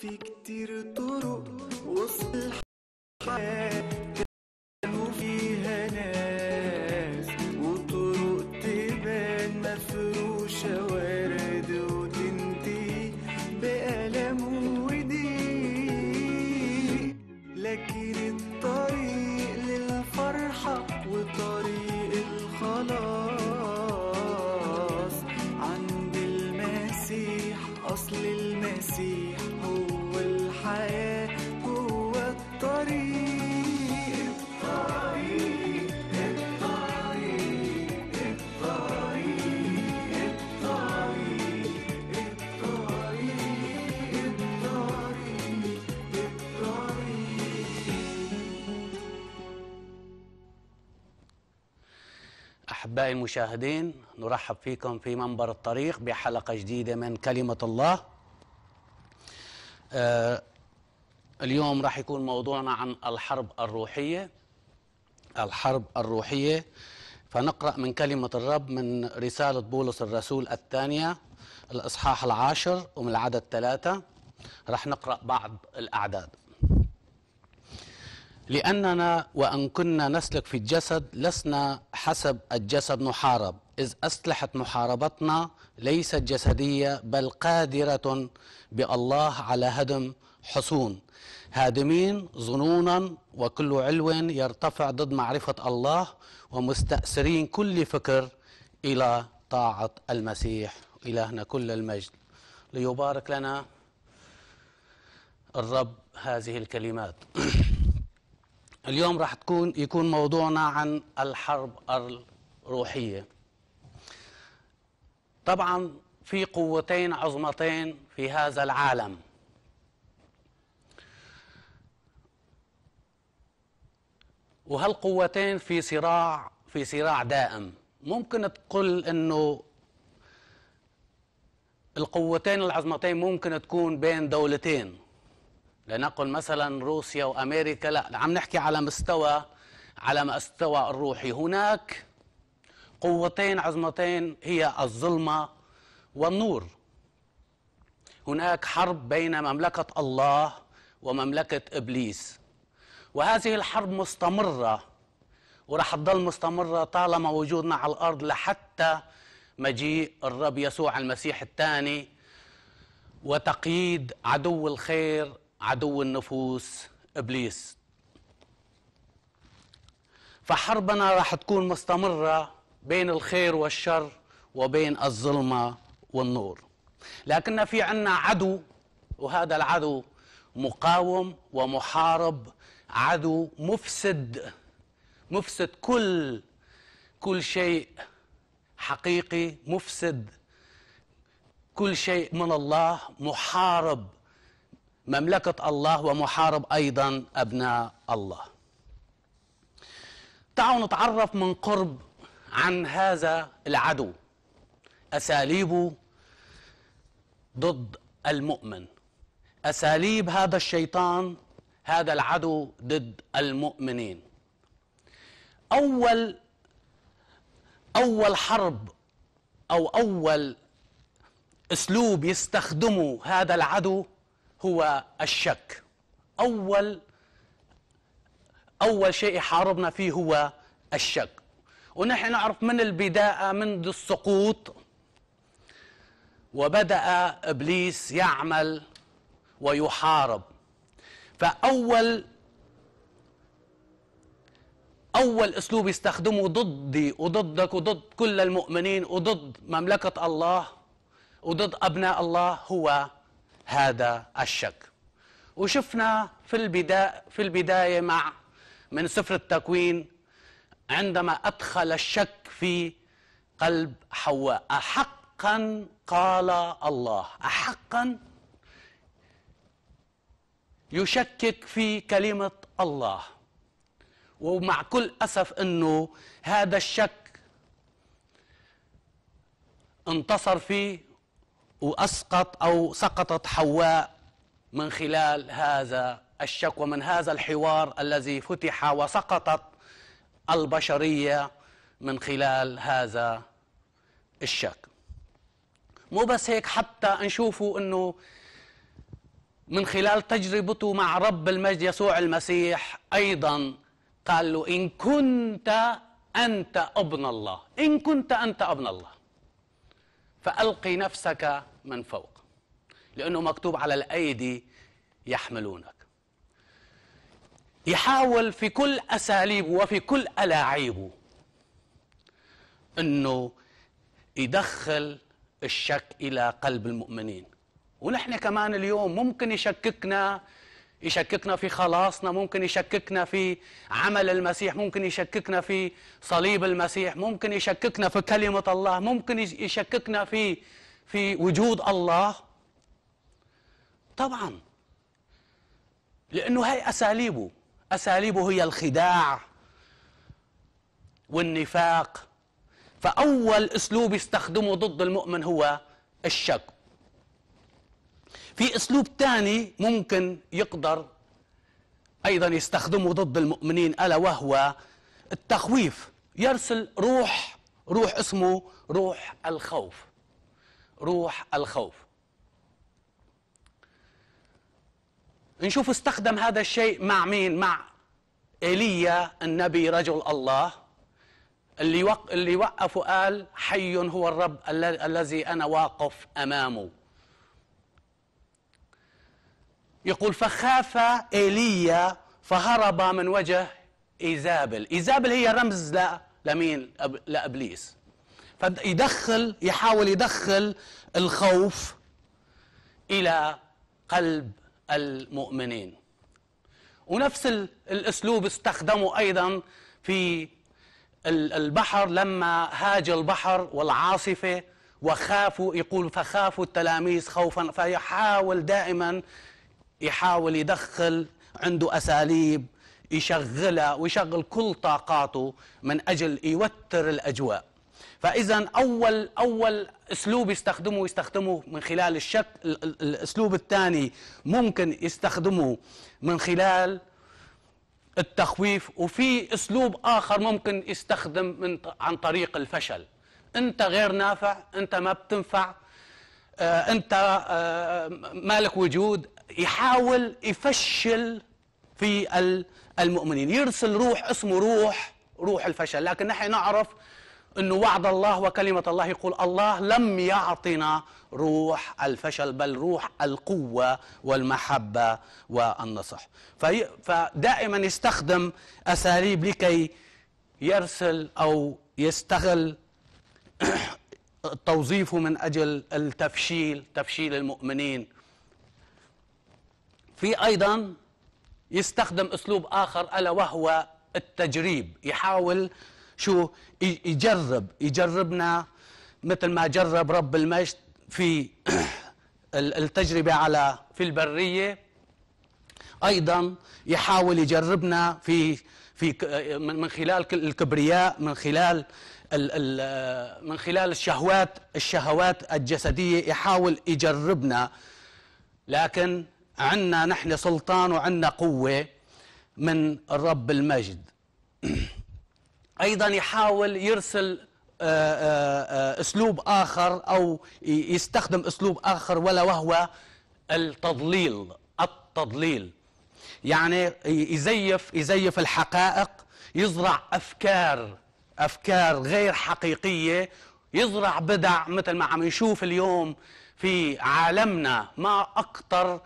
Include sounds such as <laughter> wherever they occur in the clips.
في كتير طرق وسط الحياة أحبائي المشاهدين نرحب فيكم في منبر الطريق بحلقة جديدة من كلمة الله آه، اليوم راح يكون موضوعنا عن الحرب الروحية الحرب الروحية فنقرأ من كلمة الرب من رسالة بولس الرسول الثانية الإصحاح العاشر ومن العدد ثلاثة راح نقرأ بعض الأعداد لأننا وأن كنا نسلك في الجسد لسنا حسب الجسد نحارب إذ أسلحة محاربتنا ليست جسدية بل قادرة بالله على هدم حصون هادمين ظنونا وكل علو يرتفع ضد معرفة الله ومستأسرين كل فكر إلى طاعة المسيح إلهنا كل المجد ليبارك لنا الرب هذه الكلمات <clears throat> اليوم راح تكون يكون موضوعنا عن الحرب الروحية طبعا في قوتين عظمتين في هذا العالم وهالقوتين في صراع في صراع دائم ممكن تقول انه القوتين العظمتين ممكن تكون بين دولتين لنقل مثلا روسيا وامريكا لا عم نحكي على مستوى على مستوى الروحي هناك قوتين عظمتين هي الظلمه والنور هناك حرب بين مملكه الله ومملكه ابليس وهذه الحرب مستمره ورح تضل مستمره طالما وجودنا على الارض لحتى مجيء الرب يسوع المسيح الثاني وتقييد عدو الخير عدو النفوس ابليس فحربنا راح تكون مستمره بين الخير والشر وبين الظلمه والنور لكن في عنا عدو وهذا العدو مقاوم ومحارب عدو مفسد مفسد كل كل شيء حقيقي مفسد كل شيء من الله محارب مملكة الله ومحارب أيضا أبناء الله تعالوا نتعرف من قرب عن هذا العدو أساليبه ضد المؤمن أساليب هذا الشيطان هذا العدو ضد المؤمنين أول أول حرب أو أول أسلوب يستخدمه هذا العدو هو الشك أول أول شيء حاربنا فيه هو الشك ونحن نعرف من البداية منذ السقوط وبدأ إبليس يعمل ويحارب فأول أول أسلوب يستخدمه ضدي وضدك وضد كل المؤمنين وضد مملكة الله وضد أبناء الله هو هذا الشك وشفنا في البداية, في البداية مع من سفر التكوين عندما أدخل الشك في قلب حواء أحقا قال الله أحقا يشكك في كلمة الله ومع كل أسف أنه هذا الشك انتصر فيه وأسقط أو سقطت حواء من خلال هذا الشك ومن هذا الحوار الذي فتح وسقطت البشرية من خلال هذا الشك مو بس هيك حتى نشوفوا أنه من خلال تجربته مع رب المجد يسوع المسيح أيضا قال له إن كنت أنت ابن الله إن كنت أنت ابن الله فألقي نفسك من فوق لأنه مكتوب على الأيدي يحملونك يحاول في كل أساليبه وفي كل ألاعيبه أنه يدخل الشك إلى قلب المؤمنين ونحن كمان اليوم ممكن يشككنا يشككنا في خلاصنا ممكن يشككنا في عمل المسيح ممكن يشككنا في صليب المسيح ممكن يشككنا في كلمة الله ممكن يشككنا في في وجود الله طبعا لأنه هي أساليبه أساليبه هي الخداع والنفاق فأول أسلوب يستخدمه ضد المؤمن هو الشك في أسلوب ثاني ممكن يقدر أيضا يستخدمه ضد المؤمنين ألا وهو التخويف يرسل روح روح اسمه روح الخوف روح الخوف نشوف استخدم هذا الشيء مع مين مع ايليا النبي رجل الله اللي وق... اللي وقف وقال حي هو الرب الذي انا واقف امامه يقول فخاف ايليا فهرب من وجه ايزابل ايزابل هي رمز لا لمين لابليس فيدخل يحاول يدخل الخوف الى قلب المؤمنين ونفس الاسلوب استخدمه ايضا في البحر لما هاج البحر والعاصفه وخافوا يقول فخافوا التلاميذ خوفا فيحاول دائما يحاول يدخل عنده أساليب يشغلها ويشغل كل طاقاته من أجل يوتر الأجواء فإذا أول أول أسلوب يستخدمه يستخدمه من خلال الشك الأسلوب الثاني ممكن يستخدمه من خلال التخويف وفي أسلوب آخر ممكن يستخدم من عن طريق الفشل أنت غير نافع أنت ما بتنفع آه، أنت آه، مالك وجود يحاول يفشل في المؤمنين يرسل روح اسمه روح روح الفشل لكن نحن نعرف انه وعد الله وكلمه الله يقول الله لم يعطنا روح الفشل بل روح القوه والمحبه والنصح فدائما يستخدم اساليب لكي يرسل او يستغل <coughs> توظيفه من اجل التفشيل تفشيل المؤمنين في أيضا يستخدم أسلوب آخر ألا وهو التجريب يحاول شو يجرب يجربنا مثل ما جرب رب المجد في <clears throat> التجربة على في البرية أيضا يحاول يجربنا في في من خلال الكبرياء من خلال من خلال الشهوات الشهوات الجسدية يحاول يجربنا لكن عنا نحن سلطان وعنا قوة من الرب المجد <clears throat> أيضا يحاول يرسل آه، آه، آه، أسلوب آخر أو يستخدم أسلوب آخر ولا وهو التضليل التضليل يعني يزيف يزيف الحقائق يزرع أفكار أفكار غير حقيقية يزرع بدع مثل ما عم نشوف اليوم في عالمنا ما أكثر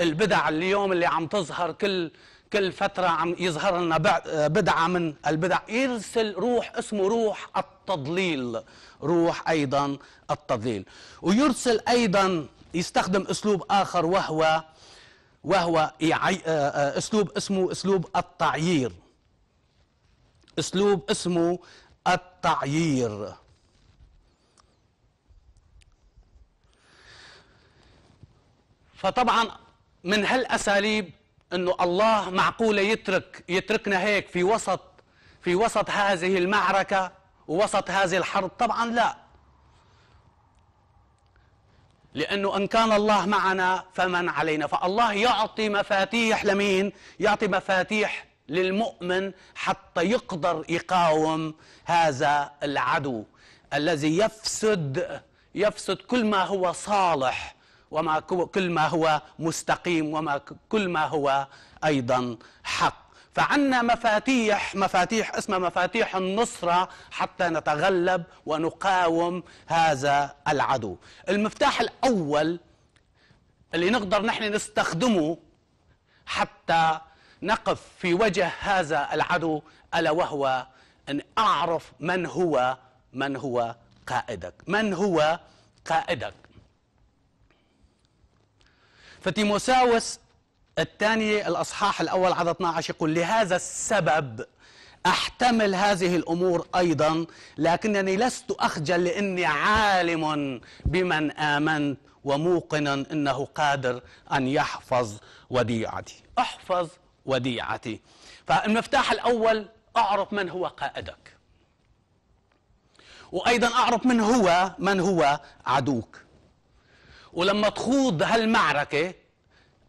البدع اليوم اللي عم تظهر كل كل فترة عم يظهر لنا بدعة من البدع يرسل روح اسمه روح التضليل روح أيضا التضليل ويرسل أيضا يستخدم أسلوب آخر وهو وهو آه، آه، أسلوب اسمه أسلوب التعيير أسلوب اسمه التعيير فطبعا من هالأساليب أنه الله معقولة يترك يتركنا هيك في وسط في وسط هذه المعركة ووسط هذه الحرب طبعا لا لأنه إن كان الله معنا فمن علينا فالله يعطي مفاتيح لمين يعطي مفاتيح للمؤمن حتى يقدر يقاوم هذا العدو الذي يفسد يفسد كل ما هو صالح وما كل ما هو مستقيم وما كل ما هو أيضا حق فعنا مفاتيح مفاتيح اسمها مفاتيح النصرة حتى نتغلب ونقاوم هذا العدو المفتاح الأول اللي نقدر نحن نستخدمه حتى نقف في وجه هذا العدو ألا وهو أن أعرف من هو من هو قائدك من هو قائدك فتيموساوس الثاني الأصحاح الأول عدد 12 يقول لهذا السبب أحتمل هذه الأمور أيضا لكنني لست أخجل لأني عالم بمن آمنت وموقنا أنه قادر أن يحفظ وديعتي احفظ وديعتي فالمفتاح الأول أعرف من هو قائدك وأيضا أعرف من هو من هو عدوك ولما تخوض هالمعركة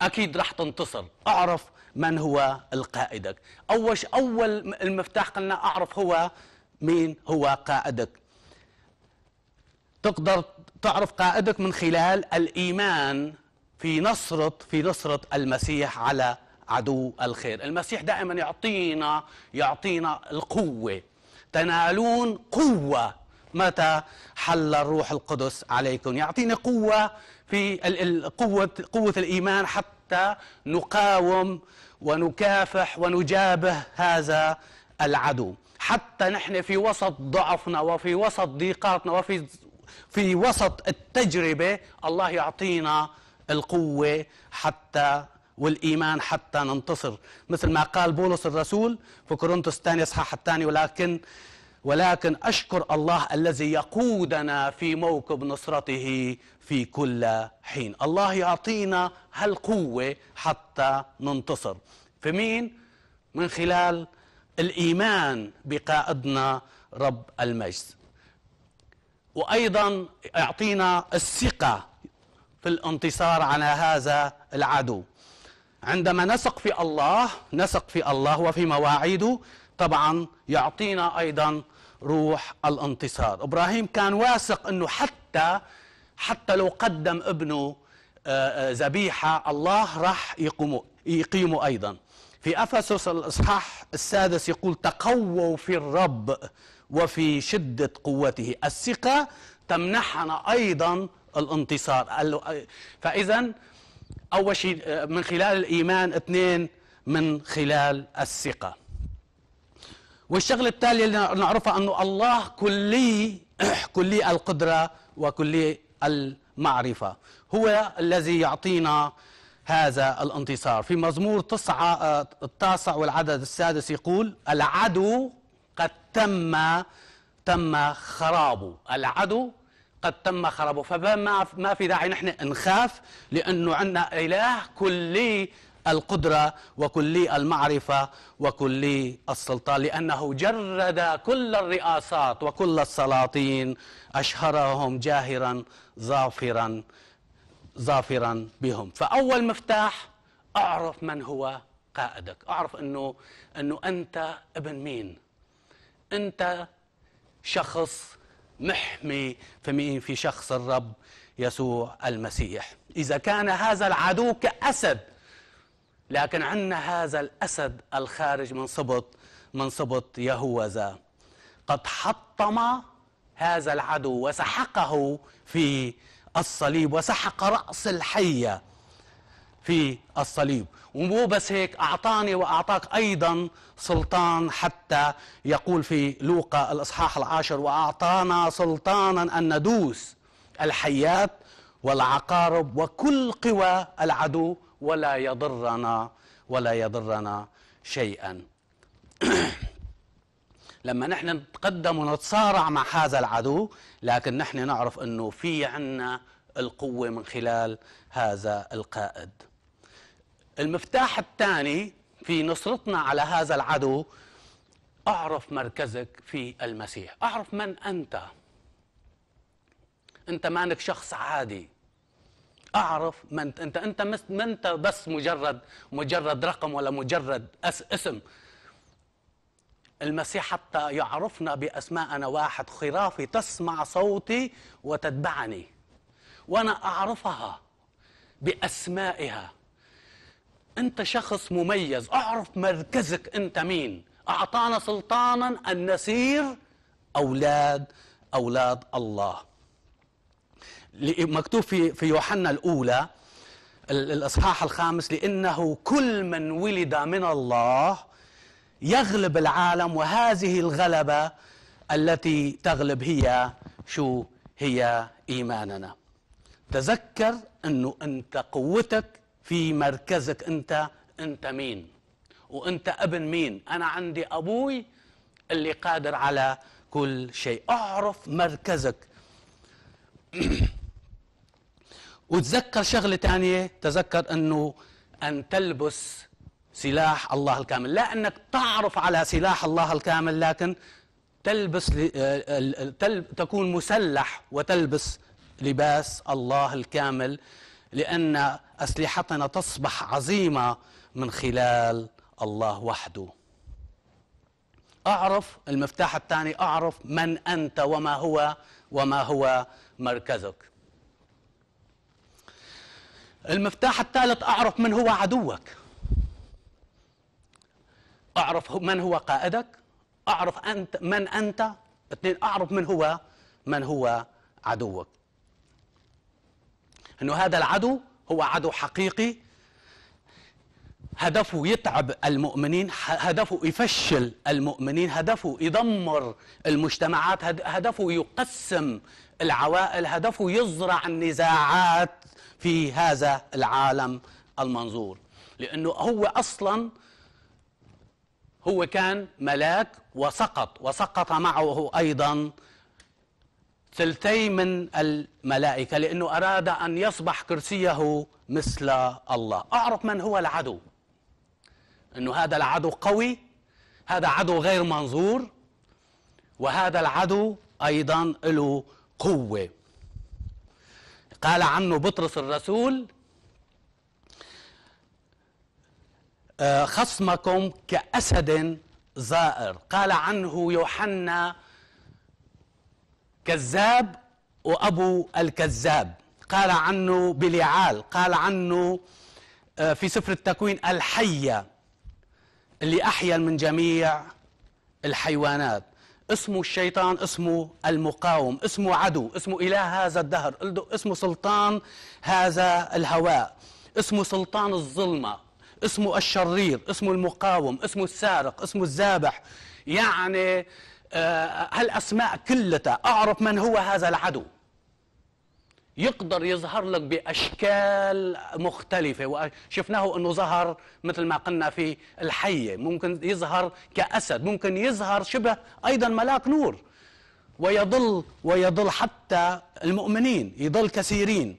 أكيد رح تنتصر أعرف من هو القائدك أول أول المفتاح قلنا أعرف هو مين هو قائدك تقدر تعرف قائدك من خلال الإيمان في نصرة في نصرة المسيح على عدو الخير المسيح دائما يعطينا يعطينا القوة تنالون قوة متى حل الروح القدس عليكم يعطيني قوة في قوة قوة الإيمان حتى نقاوم ونكافح ونجابه هذا العدو حتى نحن في وسط ضعفنا وفي وسط ضيقاتنا وفي في وسط التجربة الله يعطينا القوة حتى والإيمان حتى ننتصر مثل ما قال بولس الرسول في كورنثوس الثاني إصحاح الثاني ولكن ولكن أشكر الله الذي يقودنا في موكب نصرته في كل حين الله يعطينا هالقوة حتى ننتصر في مين؟ من خلال الإيمان بقائدنا رب المجد وأيضا يعطينا الثقة في الانتصار على هذا العدو عندما نثق في الله نثق في الله وفي مواعيده طبعا يعطينا أيضا روح الانتصار ابراهيم كان واثق انه حتى حتى لو قدم ابنه آه، آه، ذبيحه الله راح يقيمه ايضا في افسس الاصحاح السادس يقول تقووا في الرب وفي شده قوته الثقه تمنحنا ايضا الانتصار فاذا اول شيء آه، من خلال الايمان اثنين من خلال الثقه والشغله التاليه اللي نعرفها انه الله كلي <clears throat> كلي القدره وكلي المعرفه هو الذي يعطينا هذا الانتصار في مزمور تسعة آه، التاسع والعدد السادس يقول العدو قد تم تم خرابه العدو قد تم خرابه فما ما في داعي نحن نخاف لانه عندنا اله كلي القدرة وكلي المعرفة وكلي السلطان لأنه جرد كل الرئاسات وكل السلاطين أشهرهم جاهرا ظافرا ظافرا بهم فأول مفتاح أعرف من هو قائدك أعرف أنه, أنه أنت ابن مين أنت شخص محمي في مين في شخص الرب يسوع المسيح إذا كان هذا العدو كأسد لكن عندنا هذا الأسد الخارج من سبط من سبط يهوذا قد حطم هذا العدو وسحقه في الصليب وسحق رأس الحية في الصليب ومو بس هيك أعطاني وأعطاك أيضا سلطان حتى يقول في لوقا الإصحاح العاشر وأعطانا سلطانا أن ندوس الحيات والعقارب وكل قوى العدو ولا يضرنا ولا يضرنا شيئا <clears throat> لما نحن نتقدم ونتصارع مع هذا العدو لكن نحن نعرف انه في عنا القوة من خلال هذا القائد المفتاح الثاني في نصرتنا على هذا العدو اعرف مركزك في المسيح اعرف من انت انت مانك شخص عادي اعرف من انت انت ما انت بس مجرد مجرد رقم ولا مجرد اسم المسيح حتى يعرفنا باسماء انا واحد خرافي تسمع صوتي وتتبعني وانا اعرفها باسمائها انت شخص مميز اعرف مركزك انت مين اعطانا سلطانا ان نسير اولاد اولاد الله مكتوب في في يوحنا الاولى الاصحاح الخامس لانه كل من ولد من الله يغلب العالم وهذه الغلبه التي تغلب هي شو هي ايماننا تذكر انه انت قوتك في مركزك انت انت مين وانت ابن مين انا عندي ابوي اللي قادر على كل شيء اعرف مركزك <clears throat> وتذكر شغلة تانية تذكر أنه أن تلبس سلاح الله الكامل لا أنك تعرف على سلاح الله الكامل لكن تلبس آه، تكون مسلح وتلبس لباس الله الكامل لأن أسلحتنا تصبح عظيمة من خلال الله وحده أعرف المفتاح الثاني أعرف من أنت وما هو وما هو مركزك المفتاح الثالث أعرف من هو عدوك أعرف من هو قائدك أعرف أنت من أنت اثنين أعرف من هو من هو عدوك أنه هذا العدو هو عدو حقيقي هدفه يتعب المؤمنين هدفه يفشل المؤمنين هدفه يدمر المجتمعات هدفه يقسم العوائل هدفه يزرع النزاعات في هذا العالم المنظور لأنه هو أصلا هو كان ملاك وسقط وسقط معه أيضا ثلثي من الملائكة لأنه أراد أن يصبح كرسيه مثل الله أعرف من هو العدو أنه هذا العدو قوي هذا عدو غير منظور وهذا العدو أيضا له قوة قال عنه بطرس الرسول آه، خصمكم كأسد زائر قال عنه يوحنا كذاب وأبو الكذاب قال عنه بليعال قال عنه آه، في سفر التكوين الحية اللي أحيا من جميع الحيوانات اسمه الشيطان اسمه المقاوم اسمه عدو اسمه إله هذا الدهر اسمه سلطان هذا الهواء اسمه سلطان الظلمة اسمه الشرير اسمه المقاوم اسمه السارق اسمه الذابح يعني آه، هالأسماء كلها أعرف من هو هذا العدو يقدر يظهر لك باشكال مختلفه وشفناه انه ظهر مثل ما قلنا في الحيه ممكن يظهر كاسد ممكن يظهر شبه ايضا ملاك نور ويضل ويضل حتى المؤمنين يضل كثيرين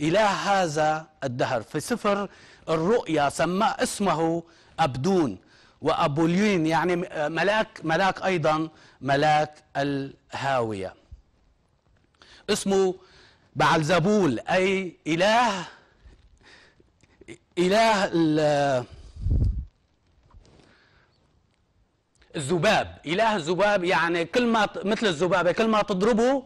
الى هذا الدهر في سفر الرؤيا سمى اسمه ابدون وابوليون يعني ملاك ملاك ايضا ملاك الهاويه اسمه بعلزبول أي إله إله الذباب إله الذباب يعني كل ما مثل الذبابة كل ما تضربه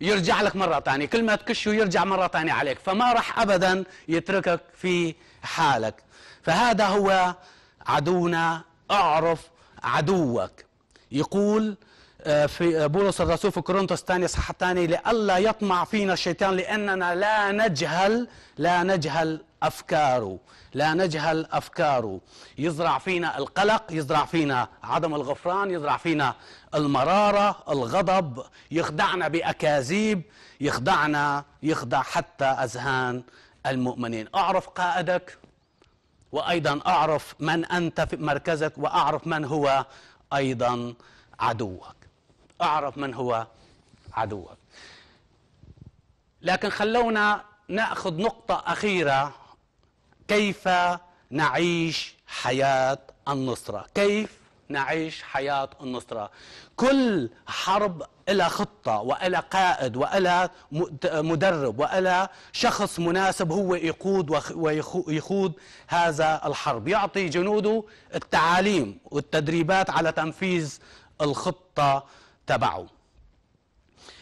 يرجع لك مرة ثانية كل ما تكشه يرجع مرة ثانية عليك فما راح أبدا يتركك في حالك فهذا هو عدونا اعرف عدوك يقول آه، في آه، بولس الرسول في كورنثوس الثاني صح الثاني لئلا يطمع فينا الشيطان لأننا لا نجهل لا نجهل أفكاره لا نجهل أفكاره يزرع فينا القلق يزرع فينا عدم الغفران يزرع فينا المرارة الغضب يخدعنا بأكاذيب يخدعنا يخدع حتى أذهان المؤمنين أعرف قائدك وأيضا أعرف من أنت في مركزك وأعرف من هو أيضا عدوك اعرف من هو عدوك لكن خلونا ناخذ نقطه اخيره كيف نعيش حياه النصره كيف نعيش حياه النصره كل حرب إلى خطة وإلى قائد وإلى مدرب وإلى شخص مناسب هو يقود ويخوض هذا الحرب يعطي جنوده التعاليم والتدريبات على تنفيذ الخطة تبعه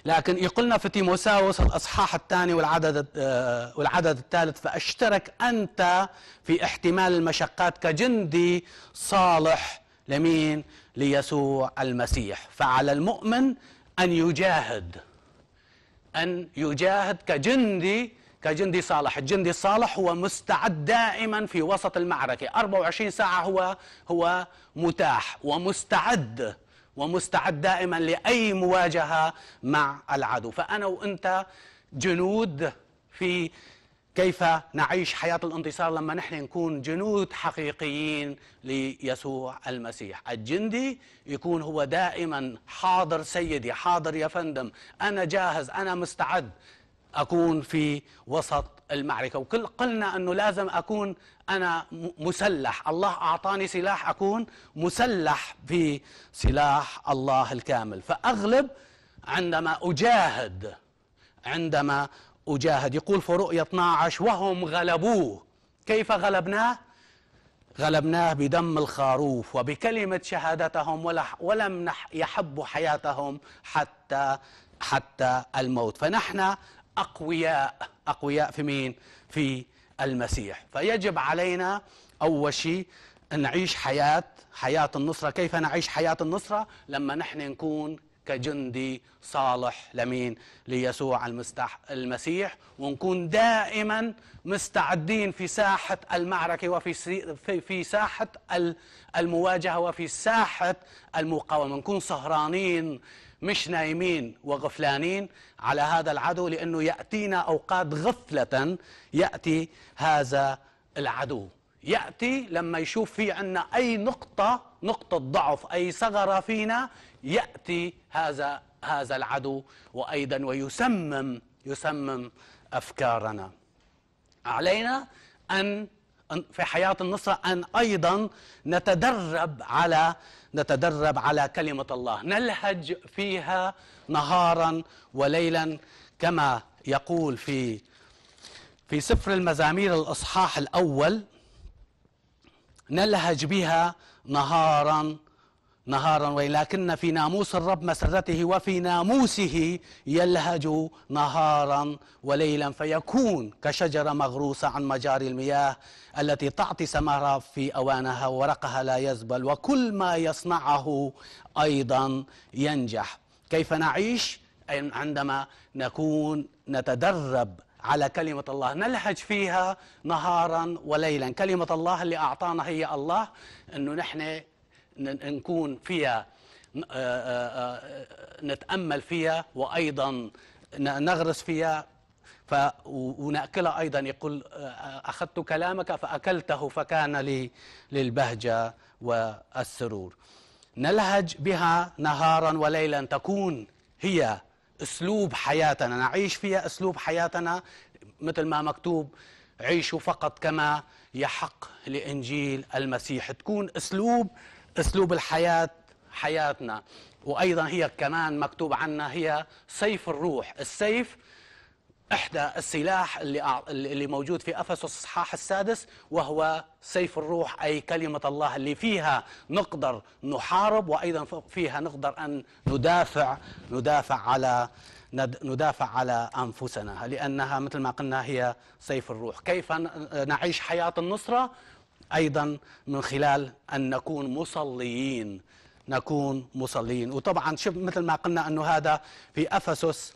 لكن يقولنا في تيموساوس الأصحاح الثاني والعدد آه، والعدد الثالث فأشترك أنت في احتمال المشقات كجندي صالح لمين ليسوع المسيح فعلى المؤمن أن يجاهد أن يجاهد كجندي كجندي صالح الجندي الصالح هو مستعد دائما في وسط المعركة 24 ساعة هو هو متاح ومستعد ومستعد دائما لاي مواجهه مع العدو فانا وانت جنود في كيف نعيش حياه الانتصار لما نحن نكون جنود حقيقيين ليسوع المسيح الجندي يكون هو دائما حاضر سيدي حاضر يا فندم انا جاهز انا مستعد أكون في وسط المعركة وكل قلنا أنه لازم أكون أنا مسلح الله أعطاني سلاح أكون مسلح في سلاح الله الكامل فأغلب عندما أجاهد عندما أجاهد يقول في رؤيا 12 وهم غلبوه كيف غلبناه؟ غلبناه بدم الخروف وبكلمة شهادتهم ولم يحبوا حياتهم حتى حتى الموت فنحن أقوياء أقوياء في مين؟ في المسيح فيجب علينا أول شيء أن نعيش حياة حياة النصرة كيف نعيش حياة النصرة لما نحن نكون كجندي صالح لمين ليسوع المستح المسيح ونكون دائما مستعدين في ساحة المعركة وفي في, في ساحة المواجهة وفي ساحة المقاومة نكون سهرانين مش نايمين وغفلانين على هذا العدو لأنه يأتينا أوقات غفلة يأتي هذا العدو يأتي لما يشوف في عنا أي نقطة نقطة ضعف أي ثغرة فينا يأتي هذا هذا العدو وأيضا ويسمم يسمم أفكارنا علينا أن في حياة النصرة أن أيضا نتدرب على نتدرب على كلمة الله نلهج فيها نهارا وليلا كما يقول في في سفر المزامير الإصحاح الأول نلهج بها نهارا نهارا ولكن في ناموس الرب مسرته وفي ناموسه يلهج نهارا وليلا فيكون كشجره مغروسه عن مجاري المياه التي تعطي ثمرها في اوانها ورقها لا يزبل وكل ما يصنعه ايضا ينجح كيف نعيش عندما نكون نتدرب على كلمة الله نلهج فيها نهارا وليلا كلمة الله اللي أعطانا هي الله أنه نحن نكون فيها آه، آه، آه، نتأمل فيها وأيضا نغرس فيها ف ونأكلها أيضا يقول أخذت كلامك فأكلته فكان لي للبهجة والسرور نلهج بها نهارا وليلا تكون هي أسلوب حياتنا نعيش فيها أسلوب حياتنا مثل ما مكتوب عيشوا فقط كما يحق لإنجيل المسيح تكون أسلوب أسلوب الحياة حياتنا وأيضا هي كمان مكتوب عنا هي سيف الروح السيف إحدى السلاح اللي, اللي موجود في أفسس الإصحاح السادس وهو سيف الروح أي كلمة الله اللي فيها نقدر نحارب وأيضا فيها نقدر أن ندافع ندافع على ندافع على أنفسنا لأنها مثل ما قلنا هي سيف الروح كيف نعيش حياة النصرة أيضا من خلال أن نكون مصليين نكون مصلين وطبعا شوف مثل ما قلنا أنه هذا في أفسس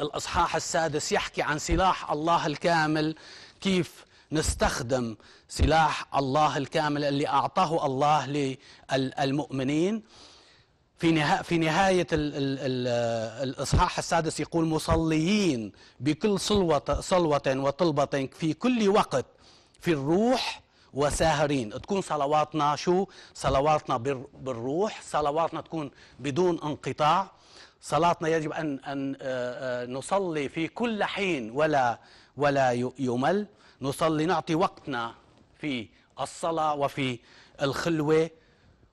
الإصحاح السادس يحكي عن سلاح الله الكامل كيف نستخدم سلاح الله الكامل اللي أعطاه الله للمؤمنين في نهاية, في نهاية الإصحاح السادس يقول مصليين بكل صلوة, صلوة وطلبة في كل وقت في الروح وساهرين تكون صلواتنا شو صلواتنا بالروح صلواتنا تكون بدون انقطاع صلاتنا يجب ان ان آه، آه، نصلي في كل حين ولا ولا يمل نصلي نعطي وقتنا في الصلاه وفي الخلوه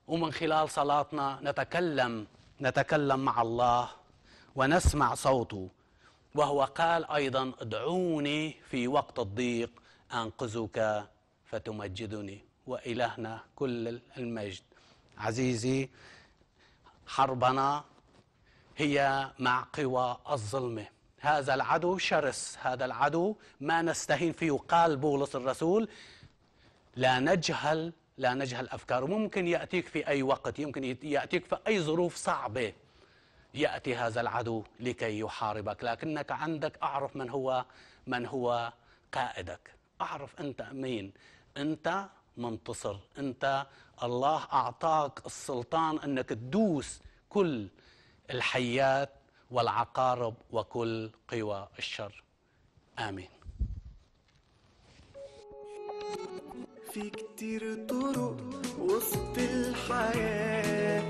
ومن خلال صلاتنا نتكلم نتكلم مع الله ونسمع صوته وهو قال ايضا ادعوني في وقت الضيق انقذك فتمجدني وإلهنا كل المجد عزيزي حربنا هي مع قوى الظلمه هذا العدو شرس هذا العدو ما نستهين فيه قال بولس الرسول لا نجهل لا نجهل أفكاره ممكن يأتيك في أي وقت يمكن يأتيك في أي ظروف صعبة يأتي هذا العدو لكي يحاربك لكنك عندك أعرف من هو من هو قائدك أعرف أنت مين انت منتصر انت الله اعطاك السلطان انك تدوس كل الحيات والعقارب وكل قوى الشر امين في كتير طرق وسط الحياه